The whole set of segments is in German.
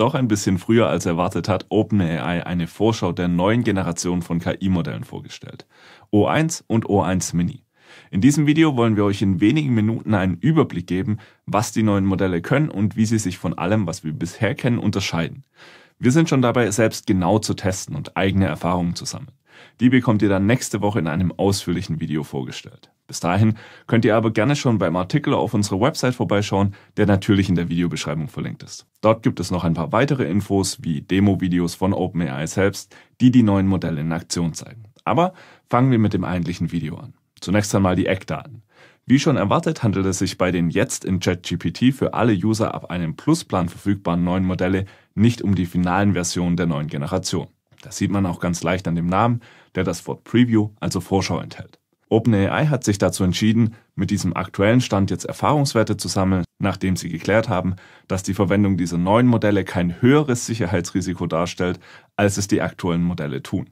doch ein bisschen früher als erwartet hat OpenAI eine Vorschau der neuen Generation von KI-Modellen vorgestellt. O1 und O1 Mini. In diesem Video wollen wir euch in wenigen Minuten einen Überblick geben, was die neuen Modelle können und wie sie sich von allem, was wir bisher kennen, unterscheiden. Wir sind schon dabei, selbst genau zu testen und eigene Erfahrungen zu sammeln. Die bekommt ihr dann nächste Woche in einem ausführlichen Video vorgestellt. Bis dahin könnt ihr aber gerne schon beim Artikel auf unserer Website vorbeischauen, der natürlich in der Videobeschreibung verlinkt ist. Dort gibt es noch ein paar weitere Infos wie Demo-Videos von OpenAI selbst, die die neuen Modelle in Aktion zeigen. Aber fangen wir mit dem eigentlichen Video an. Zunächst einmal die Eckdaten. Wie schon erwartet, handelt es sich bei den jetzt in ChatGPT für alle User ab einem Plusplan verfügbaren neuen Modelle nicht um die finalen Versionen der neuen Generation. Das sieht man auch ganz leicht an dem Namen, der das Wort Preview, also Vorschau enthält. OpenAI hat sich dazu entschieden, mit diesem aktuellen Stand jetzt Erfahrungswerte zu sammeln, nachdem sie geklärt haben, dass die Verwendung dieser neuen Modelle kein höheres Sicherheitsrisiko darstellt, als es die aktuellen Modelle tun.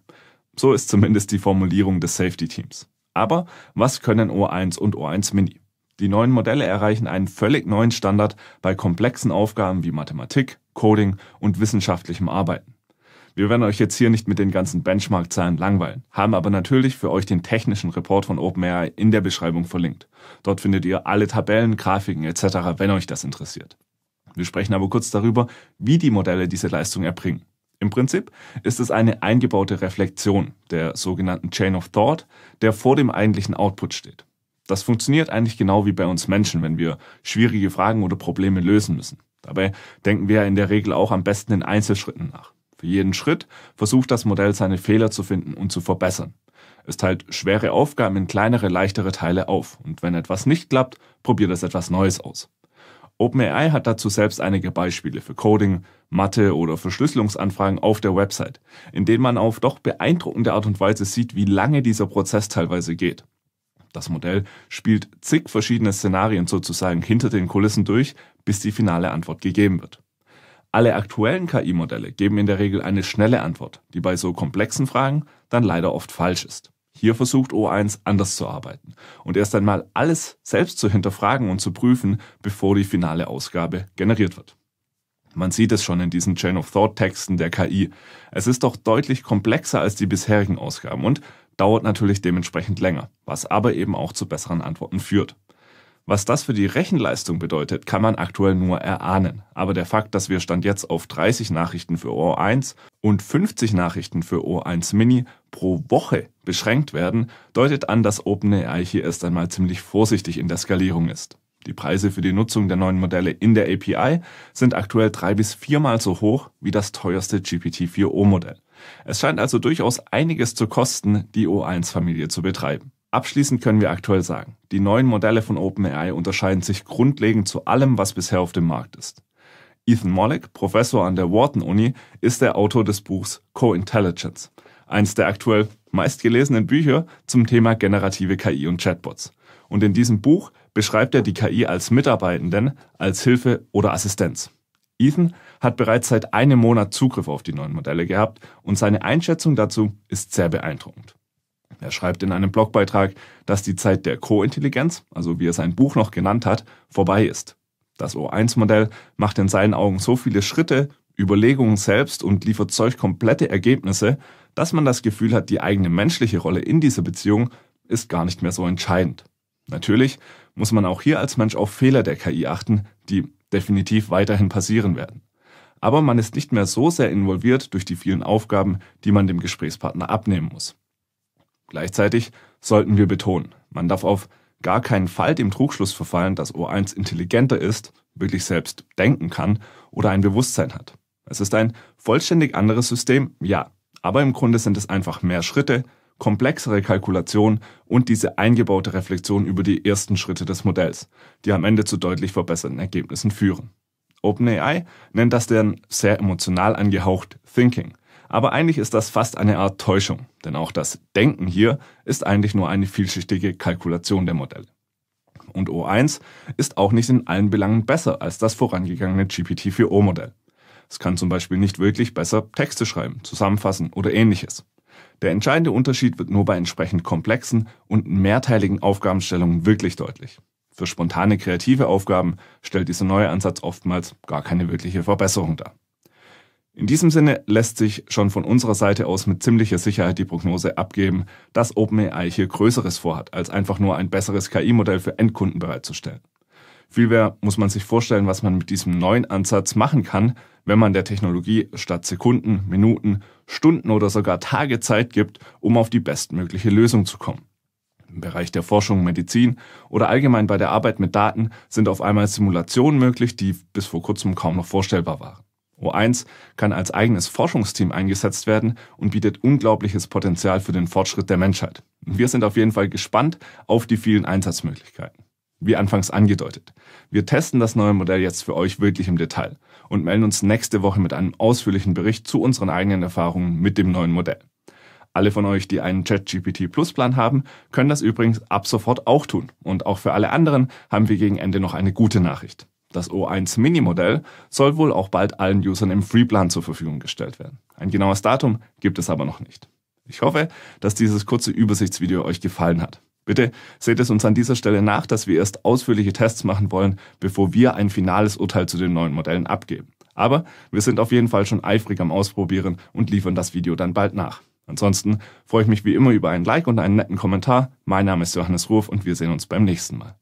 So ist zumindest die Formulierung des Safety Teams. Aber was können O1 und O1 Mini? Die neuen Modelle erreichen einen völlig neuen Standard bei komplexen Aufgaben wie Mathematik, Coding und wissenschaftlichem Arbeiten. Wir werden euch jetzt hier nicht mit den ganzen Benchmark-Zahlen langweilen, haben aber natürlich für euch den technischen Report von OpenAI in der Beschreibung verlinkt. Dort findet ihr alle Tabellen, Grafiken etc., wenn euch das interessiert. Wir sprechen aber kurz darüber, wie die Modelle diese Leistung erbringen. Im Prinzip ist es eine eingebaute Reflexion der sogenannten Chain of Thought, der vor dem eigentlichen Output steht. Das funktioniert eigentlich genau wie bei uns Menschen, wenn wir schwierige Fragen oder Probleme lösen müssen. Dabei denken wir in der Regel auch am besten in Einzelschritten nach. Für jeden Schritt versucht das Modell seine Fehler zu finden und zu verbessern. Es teilt schwere Aufgaben in kleinere, leichtere Teile auf und wenn etwas nicht klappt, probiert es etwas Neues aus. OpenAI hat dazu selbst einige Beispiele für Coding, Mathe oder Verschlüsselungsanfragen auf der Website, in denen man auf doch beeindruckende Art und Weise sieht, wie lange dieser Prozess teilweise geht. Das Modell spielt zig verschiedene Szenarien sozusagen hinter den Kulissen durch, bis die finale Antwort gegeben wird. Alle aktuellen KI-Modelle geben in der Regel eine schnelle Antwort, die bei so komplexen Fragen dann leider oft falsch ist. Hier versucht O1 anders zu arbeiten und erst einmal alles selbst zu hinterfragen und zu prüfen, bevor die finale Ausgabe generiert wird. Man sieht es schon in diesen Chain of Thought Texten der KI. Es ist doch deutlich komplexer als die bisherigen Ausgaben und dauert natürlich dementsprechend länger, was aber eben auch zu besseren Antworten führt. Was das für die Rechenleistung bedeutet, kann man aktuell nur erahnen. Aber der Fakt, dass wir Stand jetzt auf 30 Nachrichten für O1 und 50 Nachrichten für O1 Mini pro Woche beschränkt werden, deutet an, dass OpenAI hier erst einmal ziemlich vorsichtig in der Skalierung ist. Die Preise für die Nutzung der neuen Modelle in der API sind aktuell drei bis viermal so hoch wie das teuerste GPT-4o-Modell. Es scheint also durchaus einiges zu kosten, die O1-Familie zu betreiben. Abschließend können wir aktuell sagen, die neuen Modelle von OpenAI unterscheiden sich grundlegend zu allem, was bisher auf dem Markt ist. Ethan Mollick, Professor an der Wharton-Uni, ist der Autor des Buchs Co-Intelligence, eines der aktuell meistgelesenen Bücher zum Thema generative KI und Chatbots. Und in diesem Buch beschreibt er die KI als Mitarbeitenden, als Hilfe oder Assistenz. Ethan hat bereits seit einem Monat Zugriff auf die neuen Modelle gehabt und seine Einschätzung dazu ist sehr beeindruckend. Er schreibt in einem Blogbeitrag, dass die Zeit der Co-Intelligenz, also wie er sein Buch noch genannt hat, vorbei ist. Das O1-Modell macht in seinen Augen so viele Schritte, Überlegungen selbst und liefert solch komplette Ergebnisse, dass man das Gefühl hat, die eigene menschliche Rolle in dieser Beziehung ist gar nicht mehr so entscheidend. Natürlich muss man auch hier als Mensch auf Fehler der KI achten, die definitiv weiterhin passieren werden. Aber man ist nicht mehr so sehr involviert durch die vielen Aufgaben, die man dem Gesprächspartner abnehmen muss. Gleichzeitig sollten wir betonen, man darf auf gar keinen Fall dem Trugschluss verfallen, dass O1 intelligenter ist, wirklich selbst denken kann oder ein Bewusstsein hat. Es ist ein vollständig anderes System, ja, aber im Grunde sind es einfach mehr Schritte, komplexere Kalkulationen und diese eingebaute Reflexion über die ersten Schritte des Modells, die am Ende zu deutlich verbesserten Ergebnissen führen. OpenAI nennt das dann sehr emotional angehaucht Thinking aber eigentlich ist das fast eine Art Täuschung, denn auch das Denken hier ist eigentlich nur eine vielschichtige Kalkulation der Modelle. Und O1 ist auch nicht in allen Belangen besser als das vorangegangene GPT-4O-Modell. Es kann zum Beispiel nicht wirklich besser Texte schreiben, zusammenfassen oder ähnliches. Der entscheidende Unterschied wird nur bei entsprechend komplexen und mehrteiligen Aufgabenstellungen wirklich deutlich. Für spontane kreative Aufgaben stellt dieser neue Ansatz oftmals gar keine wirkliche Verbesserung dar. In diesem Sinne lässt sich schon von unserer Seite aus mit ziemlicher Sicherheit die Prognose abgeben, dass OpenAI hier Größeres vorhat, als einfach nur ein besseres KI-Modell für Endkunden bereitzustellen. Vielmehr muss man sich vorstellen, was man mit diesem neuen Ansatz machen kann, wenn man der Technologie statt Sekunden, Minuten, Stunden oder sogar Tage Zeit gibt, um auf die bestmögliche Lösung zu kommen. Im Bereich der Forschung, Medizin oder allgemein bei der Arbeit mit Daten sind auf einmal Simulationen möglich, die bis vor kurzem kaum noch vorstellbar waren. O1 kann als eigenes Forschungsteam eingesetzt werden und bietet unglaubliches Potenzial für den Fortschritt der Menschheit. Wir sind auf jeden Fall gespannt auf die vielen Einsatzmöglichkeiten. Wie anfangs angedeutet, wir testen das neue Modell jetzt für euch wirklich im Detail und melden uns nächste Woche mit einem ausführlichen Bericht zu unseren eigenen Erfahrungen mit dem neuen Modell. Alle von euch, die einen ChatGPT Plus Plan haben, können das übrigens ab sofort auch tun. Und auch für alle anderen haben wir gegen Ende noch eine gute Nachricht. Das O1 Mini-Modell soll wohl auch bald allen Usern im Freeplan zur Verfügung gestellt werden. Ein genaues Datum gibt es aber noch nicht. Ich hoffe, dass dieses kurze Übersichtsvideo euch gefallen hat. Bitte seht es uns an dieser Stelle nach, dass wir erst ausführliche Tests machen wollen, bevor wir ein finales Urteil zu den neuen Modellen abgeben. Aber wir sind auf jeden Fall schon eifrig am Ausprobieren und liefern das Video dann bald nach. Ansonsten freue ich mich wie immer über einen Like und einen netten Kommentar. Mein Name ist Johannes Ruf und wir sehen uns beim nächsten Mal.